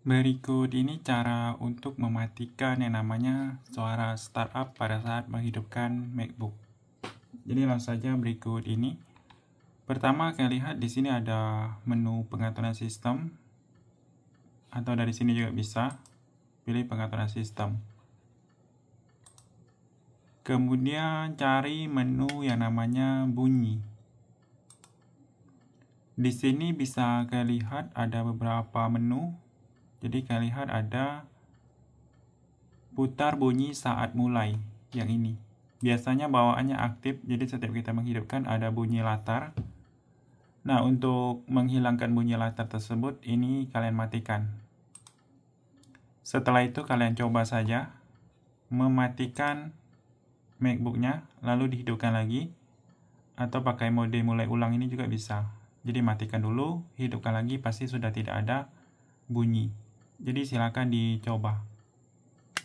Berikut ini cara untuk mematikan yang namanya suara startup pada saat menghidupkan MacBook. Jadi langsung saja berikut ini. Pertama kalian lihat di sini ada menu pengaturan sistem atau dari sini juga bisa pilih pengaturan sistem. Kemudian cari menu yang namanya bunyi. Di sini bisa kalian lihat ada beberapa menu jadi kalian lihat ada putar bunyi saat mulai yang ini. Biasanya bawaannya aktif, jadi setiap kita menghidupkan ada bunyi latar. Nah, untuk menghilangkan bunyi latar tersebut, ini kalian matikan. Setelah itu kalian coba saja mematikan MacBooknya, lalu dihidupkan lagi. Atau pakai mode mulai ulang ini juga bisa. Jadi matikan dulu, hidupkan lagi, pasti sudah tidak ada bunyi. Jadi silakan dicoba.